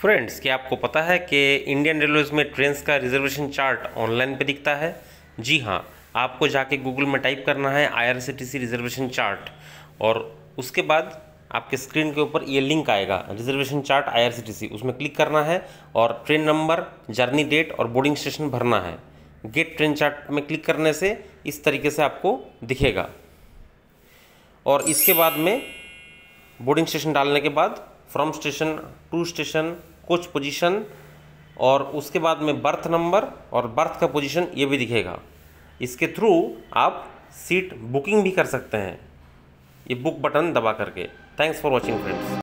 friends क्या आपको पता है कि इंडियन रेलवेज़ में ट्रेन का रिजर्वेशन चार्ट ऑनलाइन पे दिखता है जी हाँ आपको जाके गूगल में टाइप करना है आईआरसीटीसी रिजर्वेशन चार्ट और उसके बाद आपके स्क्रीन के ऊपर ये लिंक आएगा रिजर्वेशन चार्ट आईआरसीटीसी उसमें क्लिक करना है और ट्रेन नंबर जर्नी डेट और बोर्डिंग स्टेशन भरना है गेट ट्रेन चार्ट में क्लिक करने से इस तरीके से आपको दिखेगा और इसके बाद में बोर्डिंग स्टेशन डालने के बाद फ्रॉम स्टेशन टू स्टेशन कुछ पोजीशन और उसके बाद में बर्थ नंबर और बर्थ का पोजीशन ये भी दिखेगा इसके थ्रू आप सीट बुकिंग भी कर सकते हैं ये बुक बटन दबा करके थैंक्स फॉर वॉचिंग फ्रेंड्स